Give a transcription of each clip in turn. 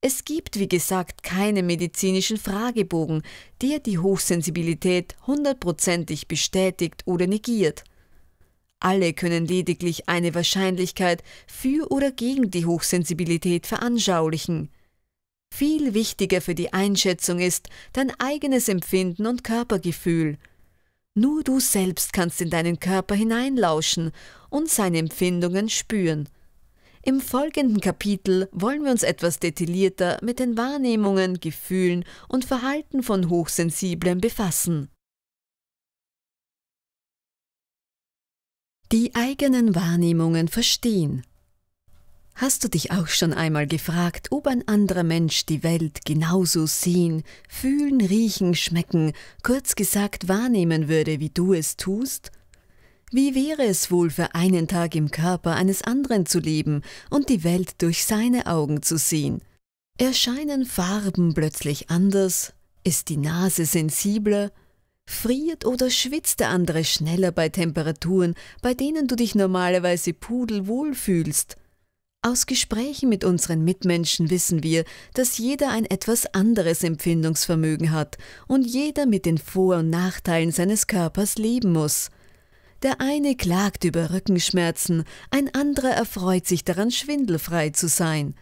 Es gibt, wie gesagt, keine medizinischen Fragebogen, der die Hochsensibilität hundertprozentig bestätigt oder negiert. Alle können lediglich eine Wahrscheinlichkeit für oder gegen die Hochsensibilität veranschaulichen. Viel wichtiger für die Einschätzung ist dein eigenes Empfinden und Körpergefühl. Nur du selbst kannst in deinen Körper hineinlauschen und seine Empfindungen spüren. Im folgenden Kapitel wollen wir uns etwas detaillierter mit den Wahrnehmungen, Gefühlen und Verhalten von Hochsensiblen befassen. Die eigenen Wahrnehmungen verstehen. Hast du dich auch schon einmal gefragt, ob ein anderer Mensch die Welt genauso sehen, fühlen, riechen, schmecken, kurz gesagt wahrnehmen würde, wie du es tust? Wie wäre es wohl für einen Tag im Körper eines anderen zu leben und die Welt durch seine Augen zu sehen? Erscheinen Farben plötzlich anders? Ist die Nase sensibler? Friert oder schwitzt der andere schneller bei Temperaturen, bei denen du dich normalerweise pudelwohl fühlst? Aus Gesprächen mit unseren Mitmenschen wissen wir, dass jeder ein etwas anderes Empfindungsvermögen hat und jeder mit den Vor- und Nachteilen seines Körpers leben muss. Der eine klagt über Rückenschmerzen, ein anderer erfreut sich daran, schwindelfrei zu sein.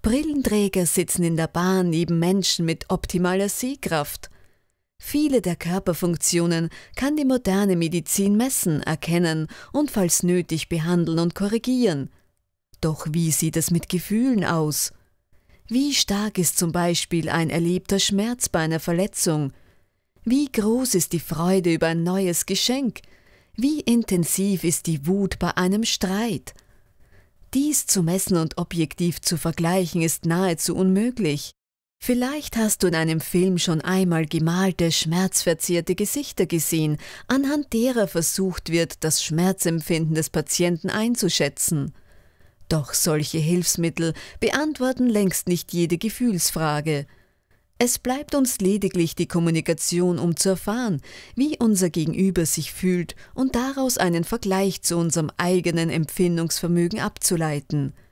Brillenträger sitzen in der Bahn neben Menschen mit optimaler Sehkraft. Viele der Körperfunktionen kann die moderne Medizin messen, erkennen und falls nötig behandeln und korrigieren. Doch wie sieht es mit Gefühlen aus? Wie stark ist zum Beispiel ein erlebter Schmerz bei einer Verletzung? Wie groß ist die Freude über ein neues Geschenk? Wie intensiv ist die Wut bei einem Streit? Dies zu messen und objektiv zu vergleichen ist nahezu unmöglich. Vielleicht hast du in einem Film schon einmal gemalte, schmerzverzierte Gesichter gesehen, anhand derer versucht wird, das Schmerzempfinden des Patienten einzuschätzen. Doch solche Hilfsmittel beantworten längst nicht jede Gefühlsfrage. Es bleibt uns lediglich die Kommunikation, um zu erfahren, wie unser Gegenüber sich fühlt und daraus einen Vergleich zu unserem eigenen Empfindungsvermögen abzuleiten –